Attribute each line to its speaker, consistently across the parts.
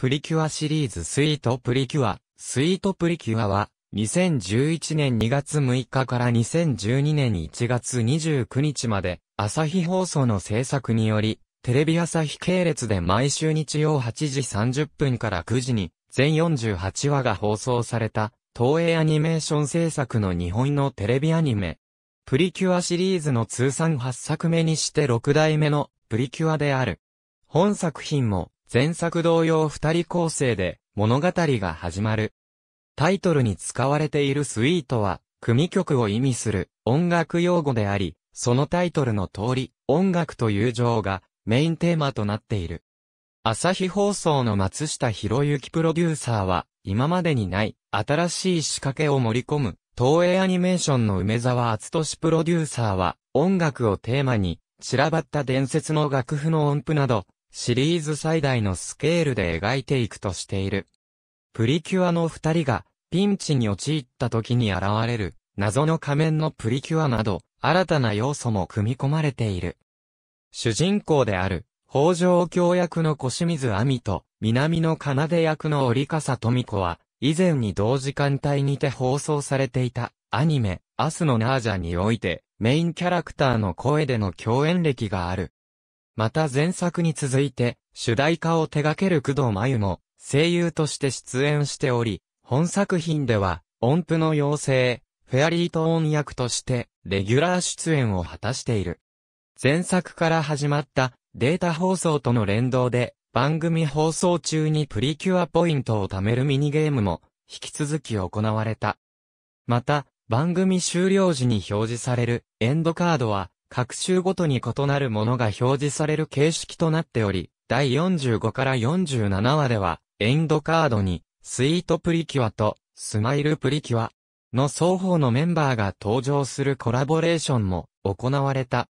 Speaker 1: プリキュアシリーズスイートプリキュア、スイートプリキュアは、2011年2月6日から2012年1月29日まで、朝日放送の制作により、テレビ朝日系列で毎週日曜8時30分から9時に、全48話が放送された、東映アニメーション制作の日本のテレビアニメ。プリキュアシリーズの通算8作目にして6代目のプリキュアである。本作品も前作同様二人構成で物語が始まる。タイトルに使われているスイートは、組曲を意味する音楽用語であり、そのタイトルの通り、音楽と友情がメインテーマとなっている。朝日放送の松下博之プロデューサーは、今までにない新しい仕掛けを盛り込む、東映アニメーションの梅沢厚俊プロデューサーは、音楽をテーマに、散らばった伝説の楽譜の音符など、シリーズ最大のスケールで描いていくとしている。プリキュアの二人がピンチに陥った時に現れる謎の仮面のプリキュアなど新たな要素も組み込まれている。主人公である北条教役の小清水亜美と南の奏役の折笠富子は以前に同時間帯にて放送されていたアニメ、明日のナージャにおいてメインキャラクターの声での共演歴がある。また前作に続いて、主題歌を手掛ける工藤真由も、声優として出演しており、本作品では、音符の妖精、フェアリートーン役として、レギュラー出演を果たしている。前作から始まったデータ放送との連動で、番組放送中にプリキュアポイントを貯めるミニゲームも、引き続き行われた。また、番組終了時に表示されるエンドカードは、各週ごとに異なるものが表示される形式となっており、第45から47話では、エンドカードに、スイートプリキュアと、スマイルプリキュアの双方のメンバーが登場するコラボレーションも行われた。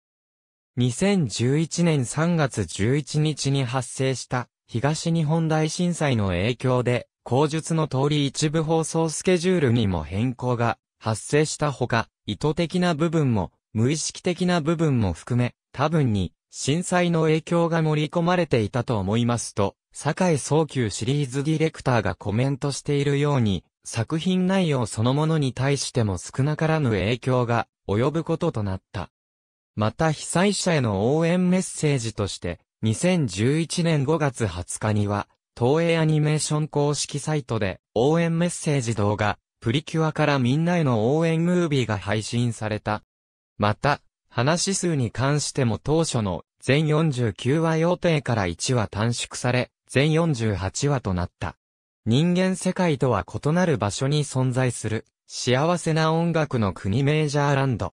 Speaker 1: 2011年3月11日に発生した東日本大震災の影響で、口述の通り一部放送スケジュールにも変更が発生したほか、意図的な部分も無意識的な部分も含め、多分に、震災の影響が盛り込まれていたと思いますと、坂井早急シリーズディレクターがコメントしているように、作品内容そのものに対しても少なからぬ影響が及ぶこととなった。また被災者への応援メッセージとして、2011年5月20日には、東映アニメーション公式サイトで応援メッセージ動画、プリキュアからみんなへの応援ムービーが配信されたまた、話数に関しても当初の全49話予定から1話短縮され、全48話となった。人間世界とは異なる場所に存在する、幸せな音楽の国メジャーランド。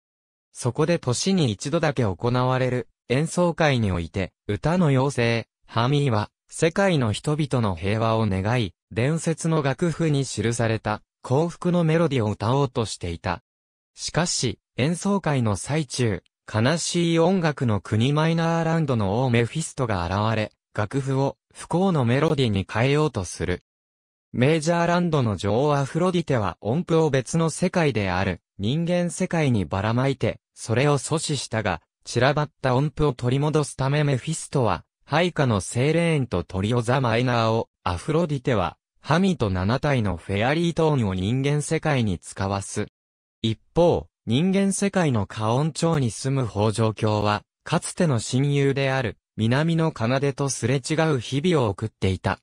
Speaker 1: そこで年に一度だけ行われる演奏会において、歌の妖精、ハミーは、世界の人々の平和を願い、伝説の楽譜に記された幸福のメロディを歌おうとしていた。しかし、演奏会の最中、悲しい音楽の国マイナーランドの王メフィストが現れ、楽譜を不幸のメロディに変えようとする。メジャーランドの女王アフロディテは音符を別の世界である人間世界にばらまいて、それを阻止したが、散らばった音符を取り戻すためメフィストは、配下のセーレーンとトリオザマイナーを、アフロディテは、ハミと7体のフェアリートーンを人間世界に使わす。一方、人間世界のカオン町に住む北条京は、かつての親友である、南の奏とすれ違う日々を送っていた。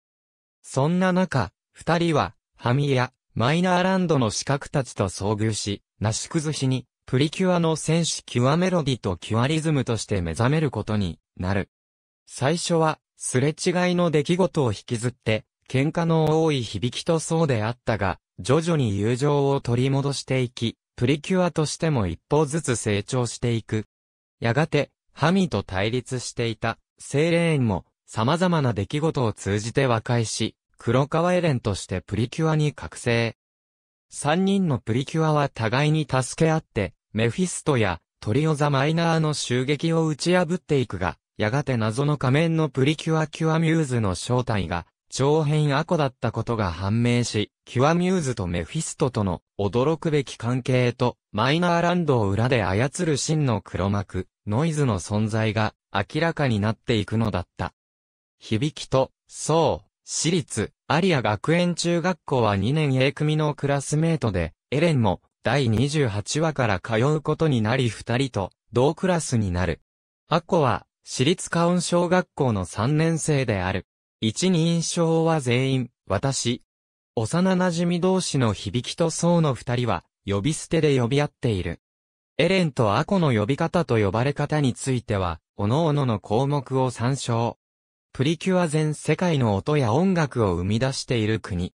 Speaker 1: そんな中、二人は、ハミや、マイナーランドの資格たちと遭遇し、なし崩しに、プリキュアの戦士キュアメロディとキュアリズムとして目覚めることになる。最初は、すれ違いの出来事を引きずって、喧嘩の多い響きとそうであったが、徐々に友情を取り戻していき、プリキュアとしても一歩ずつ成長していく。やがて、ハミと対立していた、セイレーンも、様々な出来事を通じて和解し、黒川エレンとしてプリキュアに覚醒。三人のプリキュアは互いに助け合って、メフィストやトリオザ・マイナーの襲撃を打ち破っていくが、やがて謎の仮面のプリキュア・キュア・ミューズの正体が長編アコだったことが判明し、キュアミューズとメフィストとの驚くべき関係と、マイナーランドを裏で操る真の黒幕、ノイズの存在が明らかになっていくのだった。響きと、そう、私立、アリア学園中学校は2年 A 組のクラスメートで、エレンも第28話から通うことになり二人と同クラスになる。アコは、私立カウン小学校の3年生である。一人称は全員、私。幼馴染同士の響きと層の二人は、呼び捨てで呼び合っている。エレンとアコの呼び方と呼ばれ方については、各々の項目を参照。プリキュア全世界の音や音楽を生み出している国。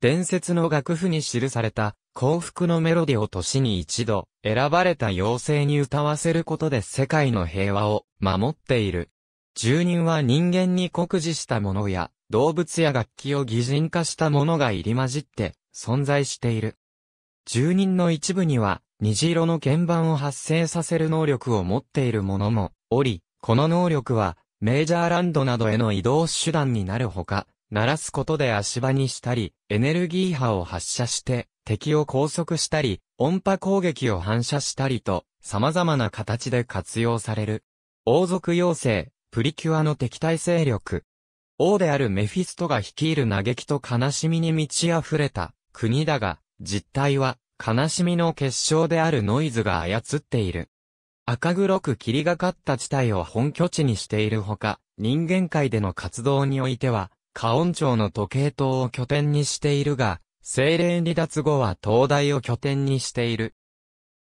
Speaker 1: 伝説の楽譜に記された幸福のメロディを年に一度選ばれた妖精に歌わせることで世界の平和を守っている。住人は人間に酷似したものや、動物や楽器を擬人化したものが入り混じって存在している。住人の一部には、虹色の鍵盤を発生させる能力を持っているものもおり、この能力は、メジャーランドなどへの移動手段になるほか、鳴らすことで足場にしたり、エネルギー波を発射して敵を拘束したり、音波攻撃を反射したりと、様々な形で活用される。王族妖精、プリキュアの敵対勢力。王であるメフィストが率いる嘆きと悲しみに満ち溢れた国だが、実態は悲しみの結晶であるノイズが操っている。赤黒く霧がかった地帯を本拠地にしているほか、人間界での活動においては、カオン町の時計塔を拠点にしているが、精霊離脱後は東大を拠点にしている。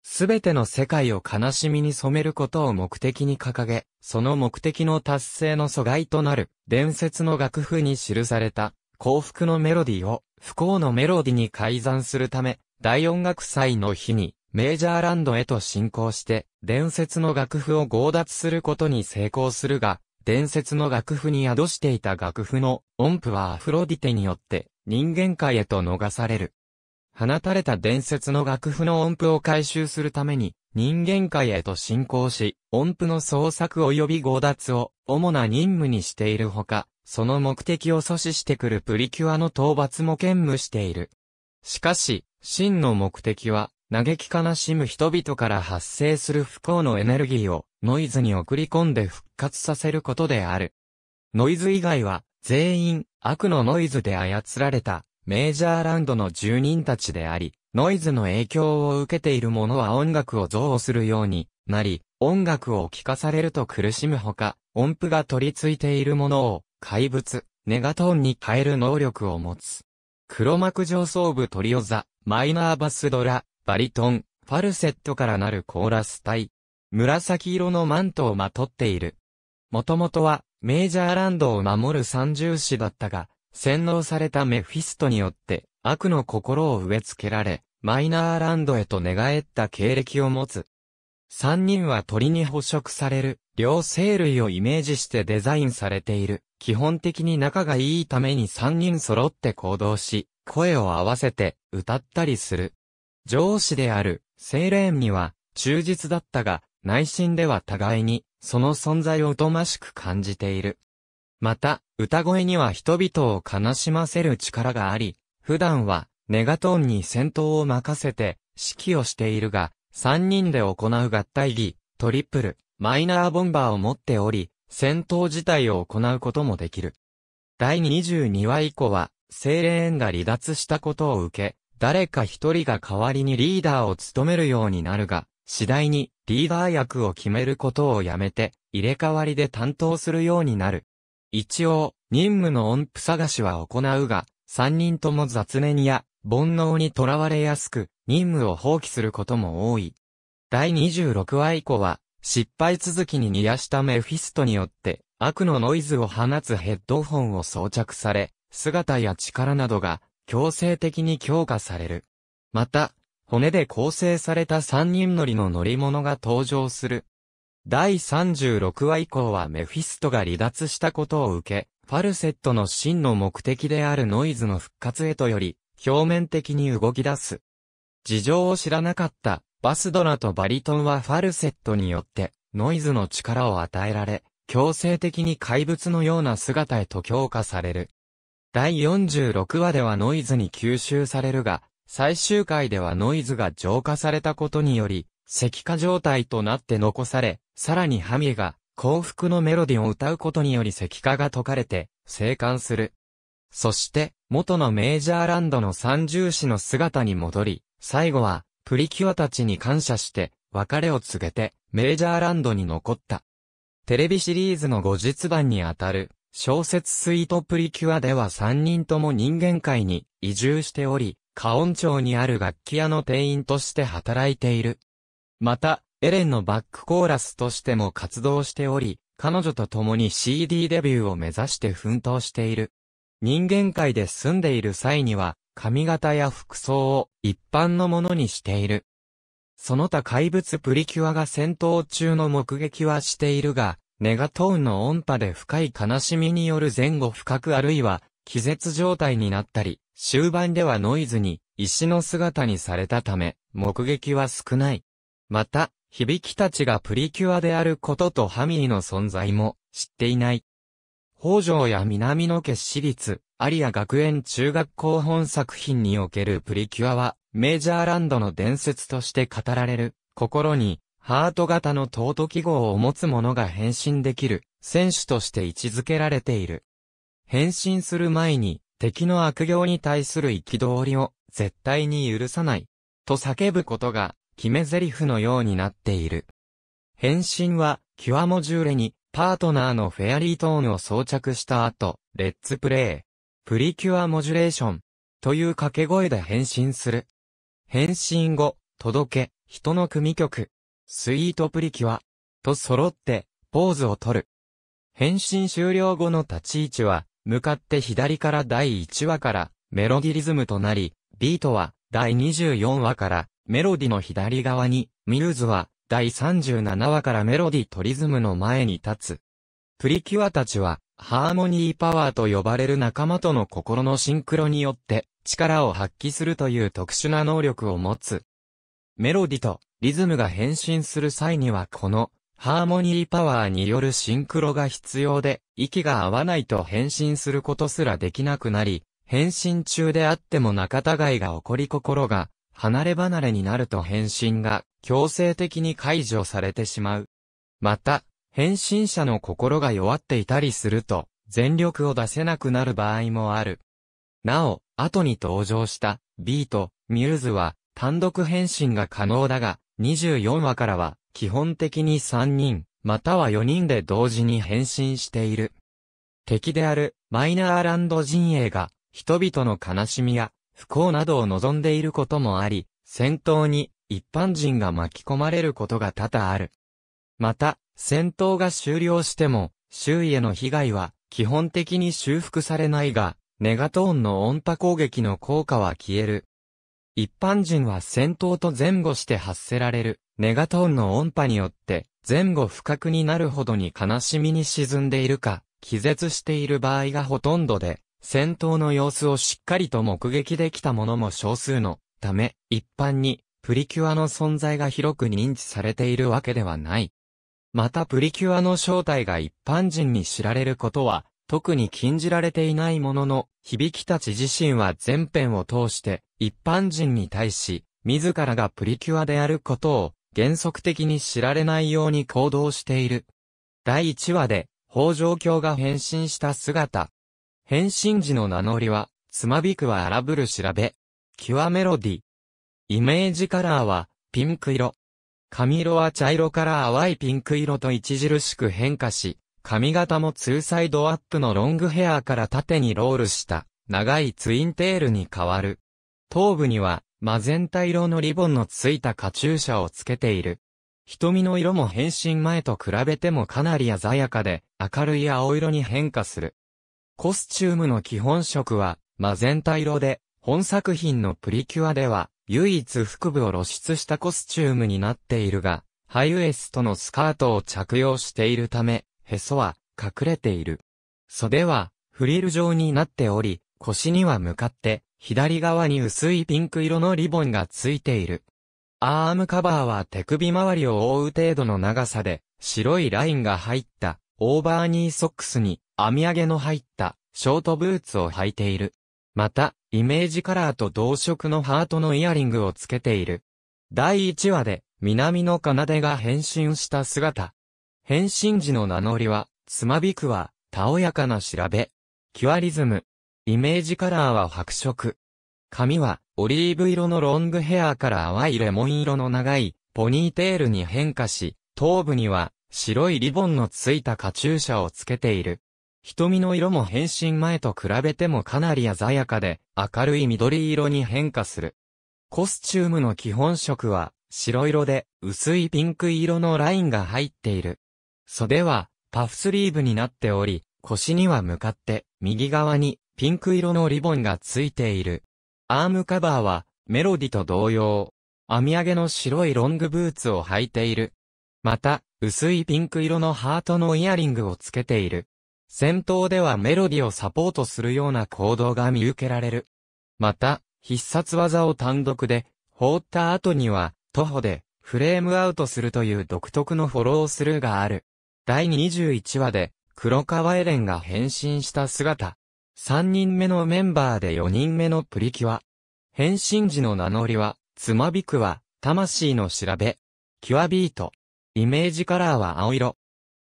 Speaker 1: すべての世界を悲しみに染めることを目的に掲げ、その目的の達成の阻害となる、伝説の楽譜に記された、幸福のメロディを、不幸のメロディに改ざんするため、大音楽祭の日に、メジャーランドへと進行して、伝説の楽譜を強奪することに成功するが、伝説の楽譜に宿していた楽譜の音符はアフロディテによって人間界へと逃される。放たれた伝説の楽譜の音符を回収するために、人間界へと進行し、音符の創作及び強奪を主な任務にしているほか、その目的を阻止してくるプリキュアの討伐も兼務している。しかし、真の目的は、嘆き悲しむ人々から発生する不幸のエネルギーをノイズに送り込んで復活させることである。ノイズ以外は全員悪のノイズで操られたメージャーランドの住人たちであり、ノイズの影響を受けている者は音楽を憎悪するようになり、音楽を聴かされると苦しむほか、音符が取り付いているものを怪物、ネガトーンに変える能力を持つ。黒幕上層部トリオザ、マイナーバスドラ、バリトン、ファルセットからなるコーラス隊。紫色のマントをまとっている。もともとは、メージャーランドを守る三重士だったが、洗脳されたメフィストによって悪の心を植え付けられ、マイナーランドへと寝返った経歴を持つ。三人は鳥に捕食される、両生類をイメージしてデザインされている。基本的に仲がいいために三人揃って行動し、声を合わせて歌ったりする。上司である、セイレーンには忠実だったが、内心では互いに、その存在を疎ましく感じている。また、歌声には人々を悲しませる力があり、普段は、ネガトーンに戦闘を任せて、指揮をしているが、3人で行う合体技、トリプル、マイナーボンバーを持っており、戦闘自体を行うこともできる。第22話以降は、精霊園が離脱したことを受け、誰か一人が代わりにリーダーを務めるようになるが、次第にリーダー役を決めることをやめて、入れ替わりで担当するようになる。一応、任務の音符探しは行うが、三人とも雑念や、煩悩にとらわれやすく、任務を放棄することも多い。第26話以降は、失敗続きに煮やしたメフィストによって、悪のノイズを放つヘッドホンを装着され、姿や力などが強制的に強化される。また、骨で構成された三人乗りの乗り物が登場する第36話以降はメフィストが離脱したことを受け、ファルセットの真の目的であるノイズの復活へとより、表面的に動き出す。事情を知らなかったバスドラとバリトンはファルセットによってノイズの力を与えられ、強制的に怪物のような姿へと強化される。第46話ではノイズに吸収されるが、最終回ではノイズが浄化されたことにより、石化状態となって残され、さらにハミーが幸福のメロディを歌うことにより石化が解かれて、生還する。そして、元のメージャーランドの三重士の姿に戻り、最後は、プリキュアたちに感謝して、別れを告げて、メージャーランドに残った。テレビシリーズの後日版にあたる、小説スイートプリキュアでは3人とも人間界に移住しており、カオン町にある楽器屋の店員として働いている。また、エレンのバックコーラスとしても活動しており、彼女と共に CD デビューを目指して奮闘している。人間界で住んでいる際には、髪型や服装を一般のものにしている。その他怪物プリキュアが戦闘中の目撃はしているが、ネガトーンの音波で深い悲しみによる前後不覚あるいは、気絶状態になったり、終盤ではノイズに、石の姿にされたため、目撃は少ない。また、響きたちがプリキュアであることとハミーの存在も知っていない。北条や南の家死立、アリア学園中学校本作品におけるプリキュアは、メジャーランドの伝説として語られる、心に、ハート型の尊記号を持つ者が変身できる、選手として位置づけられている。変身する前に、敵の悪行に対する憤りを、絶対に許さない、と叫ぶことが、決め台詞のようになっている。返信は、キュアモジューレに、パートナーのフェアリートーンを装着した後、レッツプレイ。プリキュアモジュレーション。という掛け声で返信する。返信後、届け、人の組曲。スイートプリキュア。と揃って、ポーズを取る。返信終了後の立ち位置は、向かって左から第1話からメロディリズムとなり、ビートは第24話からメロディの左側に、ミルズは、第37話からメロディとリズムの前に立つ。プリキュアたちは、ハーモニーパワーと呼ばれる仲間との心のシンクロによって、力を発揮するという特殊な能力を持つ。メロディとリズムが変身する際にはこの、ハーモニーパワーによるシンクロが必要で、息が合わないと変身することすらできなくなり、変身中であっても仲違いが起こり心が離れ離れになると返信が強制的に解除されてしまう。また、返信者の心が弱っていたりすると、全力を出せなくなる場合もある。なお、後に登場した B とミューズは単独返信が可能だが、24話からは基本的に3人、または4人で同時に返信している。敵であるマイナーランド陣営が人々の悲しみや不幸などを望んでいることもあり、戦闘に一般人が巻き込まれることが多々ある。また、戦闘が終了しても、周囲への被害は基本的に修復されないが、ネガトーンの音波攻撃の効果は消える。一般人は戦闘と前後して発せられる、ネガトーンの音波によって、前後不覚になるほどに悲しみに沈んでいるか、気絶している場合がほとんどで、戦闘の様子をしっかりと目撃できた者も少数のため、一般にプリキュアの存在が広く認知されているわけではない。またプリキュアの正体が一般人に知られることは、特に禁じられていないものの、響きたち自身は全編を通して、一般人に対し、自らがプリキュアであることを、原則的に知られないように行動している。第1話で、北条京が変身した姿、変身時の名乗りは、つまびくは荒ぶる調べ。キュアメロディ。イメージカラーは、ピンク色。髪色は茶色から淡いピンク色と著しく変化し、髪型もツーサイドアップのロングヘアから縦にロールした長いツインテールに変わる。頭部にはマゼンタ色のリボンのついたカチューシャをつけている。瞳の色も変身前と比べてもかなり鮮やかで明るい青色に変化する。コスチュームの基本色は、マゼンタ色で、本作品のプリキュアでは、唯一腹部を露出したコスチュームになっているが、ハイウエストのスカートを着用しているため、へそは隠れている。袖はフリル状になっており、腰には向かって左側に薄いピンク色のリボンがついている。アームカバーは手首周りを覆う程度の長さで、白いラインが入ったオーバーニーソックスに網上げの入ったショートブーツを履いている。また、イメージカラーと同色のハートのイヤリングをつけている。第1話で、南の奏が変身した姿。変身時の名乗りは、つまびくは、たおやかな調べ。キュアリズム。イメージカラーは白色。髪は、オリーブ色のロングヘアから淡いレモン色の長い、ポニーテールに変化し、頭部には、白いリボンのついたカチューシャをつけている。瞳の色も変身前と比べてもかなり鮮やかで、明るい緑色に変化する。コスチュームの基本色は、白色で、薄いピンク色のラインが入っている。袖は、パフスリーブになっており、腰には向かって、右側に、ピンク色のリボンがついている。アームカバーは、メロディと同様、編み上げの白いロングブーツを履いている。また、薄いピンク色のハートのイヤリングをつけている。戦闘ではメロディをサポートするような行動が見受けられる。また、必殺技を単独で、放った後には、徒歩で、フレームアウトするという独特のフォロースルーがある。第21話で、黒川エレンが変身した姿。3人目のメンバーで4人目のプリキュア。変身時の名乗りは、つまびくは、魂の調べ。キュアビート。イメージカラーは青色。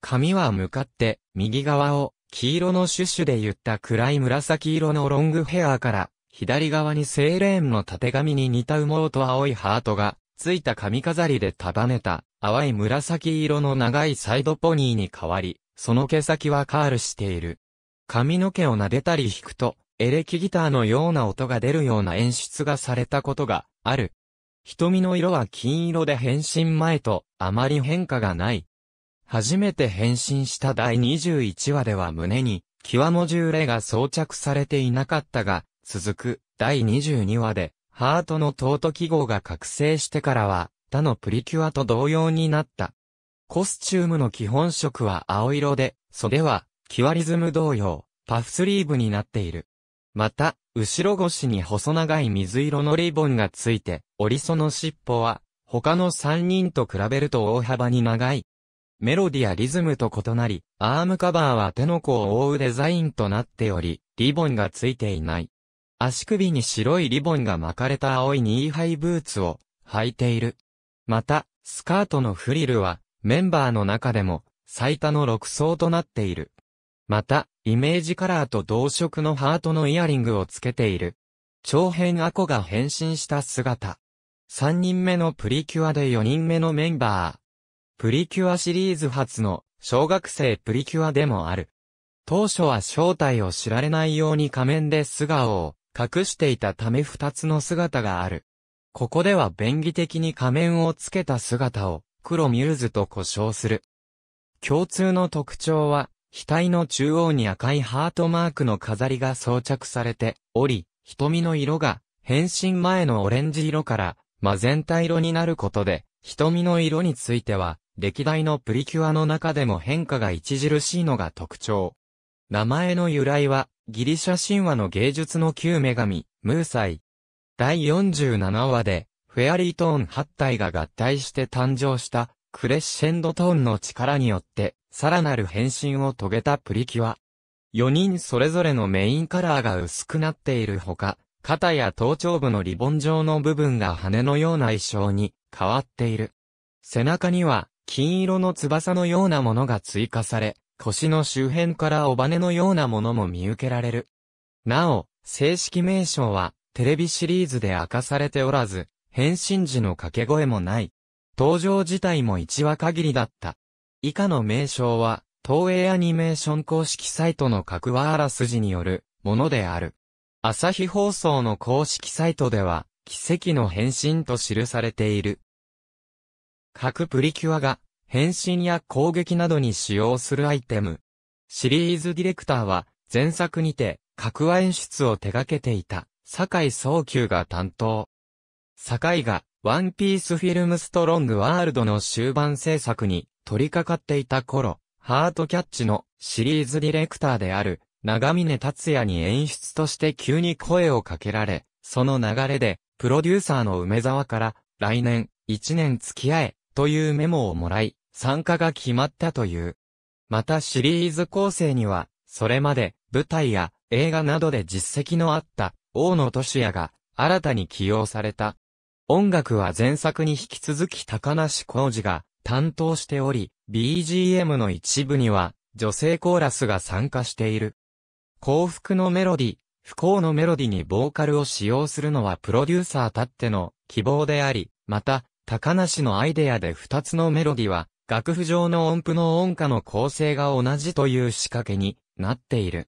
Speaker 1: 髪は向かって、右側を、黄色のシュッシュで言った暗い紫色のロングヘアーから、左側にセーレーンの縦髪に似た羽毛と青いハートが、ついた髪飾りで束ねた、淡い紫色の長いサイドポニーに変わり、その毛先はカールしている。髪の毛を撫でたり引くと、エレキギターのような音が出るような演出がされたことがある。瞳の色は金色で変身前とあまり変化がない。初めて変身した第21話では胸に、際モジューレが装着されていなかったが、続く第22話で、ハートの尊記号が覚醒してからは、他のプリキュアと同様になった。コスチュームの基本色は青色で、袖は、キワリズム同様、パフスリーブになっている。また、後ろ腰に細長い水色のリボンがついて、折りその尻尾は、他の3人と比べると大幅に長い。メロディやリズムと異なり、アームカバーは手の甲を覆うデザインとなっており、リボンがついていない。足首に白いリボンが巻かれた青いニーハイブーツを履いている。また、スカートのフリルは、メンバーの中でも、最多の6層となっている。また、イメージカラーと同色のハートのイヤリングをつけている。長編アコが変身した姿。3人目のプリキュアで4人目のメンバー。プリキュアシリーズ初の小学生プリキュアでもある。当初は正体を知られないように仮面で素顔を隠していたため二つの姿がある。ここでは便宜的に仮面をつけた姿を黒ミューズと呼称する。共通の特徴は、額の中央に赤いハートマークの飾りが装着されており、瞳の色が変身前のオレンジ色からマゼンタ色になることで、瞳の色については歴代のプリキュアの中でも変化が著しいのが特徴。名前の由来は、ギリシャ神話の芸術の旧女神、ムーサイ。第47話で、フェアリートーン8体が合体して誕生した、クレッシェンドトーンの力によって、さらなる変身を遂げたプリキュア。4人それぞれのメインカラーが薄くなっているほか、肩や頭頂部のリボン状の部分が羽のような衣装に変わっている。背中には金色の翼のようなものが追加され、腰の周辺から尾羽のようなものも見受けられる。なお、正式名称は、テレビシリーズで明かされておらず、変身時の掛け声もない。登場自体も1話限りだった。以下の名称は、東映アニメーション公式サイトの各話あらすじによるものである。朝日放送の公式サイトでは、奇跡の変身と記されている。各プリキュアが変身や攻撃などに使用するアイテム。シリーズディレクターは前作にて各話演出を手掛けていた坂井早急が担当。坂井がワンピースフィルムストロングワールドの終盤制作に取り掛かっていた頃、ハートキャッチのシリーズディレクターである長峰達也に演出として急に声をかけられ、その流れでプロデューサーの梅沢から来年1年付き合えというメモをもらい、参加が決まったという。またシリーズ構成には、それまで舞台や映画などで実績のあった大野俊也が新たに起用された。音楽は前作に引き続き高梨浩二が担当しており、BGM の一部には女性コーラスが参加している。幸福のメロディ、不幸のメロディにボーカルを使用するのはプロデューサーたっての希望であり、また高梨のアイデアで2つのメロディは、楽譜上の音符の音歌の構成が同じという仕掛けになっている。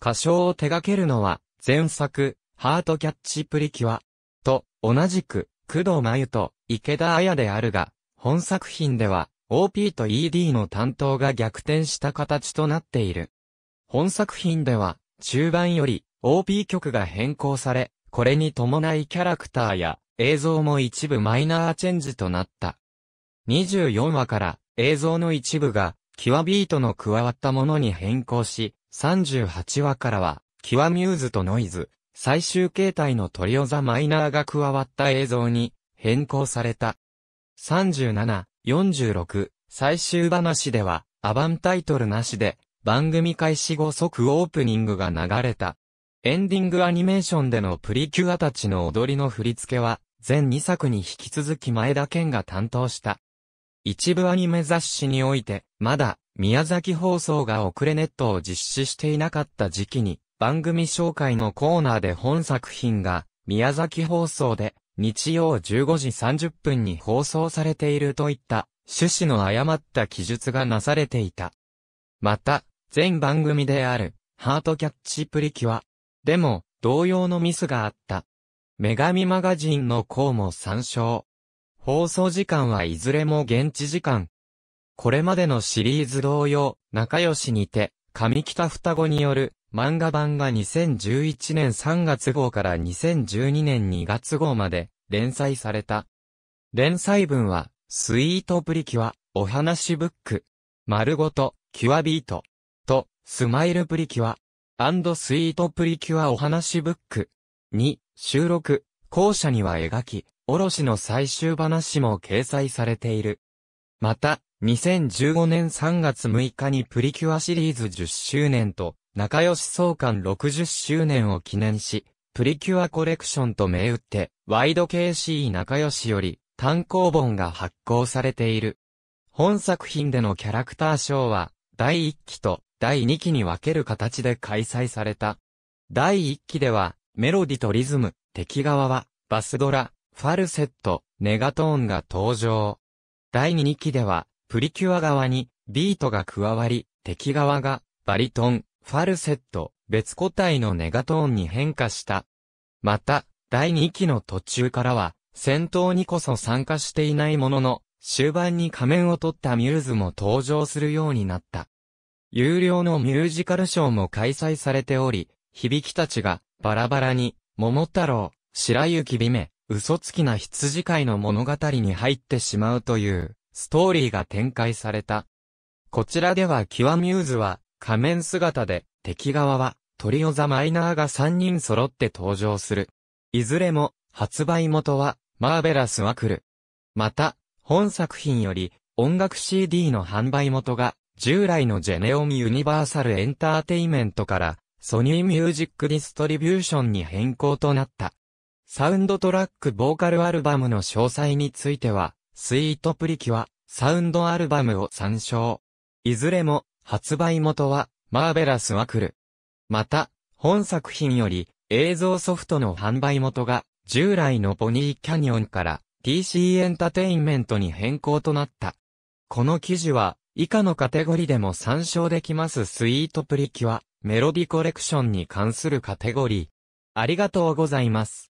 Speaker 1: 歌唱を手掛けるのは、前作、ハートキャッチプリキュア、と、同じく、工藤真由と池田彩であるが、本作品では、OP と ED の担当が逆転した形となっている。本作品では、中盤より OP 曲が変更され、これに伴いキャラクターや映像も一部マイナーチェンジとなった。24話から映像の一部が、キュアビートの加わったものに変更し、38話からは、キュアミューズとノイズ、最終形態のトリオザマイナーが加わった映像に変更された。37、46、最終話では、アバンタイトルなしで、番組開始後即オープニングが流れた。エンディングアニメーションでのプリキュアたちの踊りの振り付けは、全2作に引き続き前田健が担当した。一部アニメ雑誌において、まだ、宮崎放送が遅れネットを実施していなかった時期に、番組紹介のコーナーで本作品が、宮崎放送で、日曜15時30分に放送されているといった、趣旨の誤った記述がなされていた。また、全番組である、ハートキャッチプリキュア。でも、同様のミスがあった。女神マガジンの項も参照。放送時間はいずれも現地時間。これまでのシリーズ同様、仲良しにて、上北双子による漫画版が2011年3月号から2012年2月号まで連載された。連載文は、スイートプリキュア、お話ブック、丸ごと、キュアビート、と、スマイルプリキュア、アンドスイートプリキュアお話ブック、に、収録、後者には描き、卸の最終話も掲載されている。また、2015年3月6日にプリキュアシリーズ10周年と、仲良し創刊60周年を記念し、プリキュアコレクションと銘打って、ワイド KC 仲良しより、単行本が発行されている。本作品でのキャラクターショーは、第1期と第2期に分ける形で開催された。第1期では、メロディとリズム、敵側は、バスドラ、ファルセット、ネガトーンが登場。第2期では、プリキュア側に、ビートが加わり、敵側が、バリトン、ファルセット、別個体のネガトーンに変化した。また、第2期の途中からは、戦闘にこそ参加していないものの、終盤に仮面を取ったミューズも登場するようになった。有料のミュージカルショーも開催されており、響きたちがバラバラに、桃太郎、白雪姫、嘘つきな羊飼いの物語に入ってしまうという、ストーリーが展開された。こちらではキワミューズは、仮面姿で、敵側は、トリオザマイナーが3人揃って登場する。いずれも、発売元は、マーベラスワクル。また、本作品より、音楽 CD の販売元が、従来のジェネオミユニバーサルエンターテイメントから、ソニーミュージックディストリビューションに変更となった。サウンドトラックボーカルアルバムの詳細については、スイートプリキュア、サウンドアルバムを参照。いずれも、発売元は、マーベラスワクル。また、本作品より、映像ソフトの販売元が、従来のポニーキャニオンから、TC エンタテインメントに変更となった。この記事は、以下のカテゴリでも参照できますスイートプリキュア、メロディコレクションに関するカテゴリー。ありがとうございます。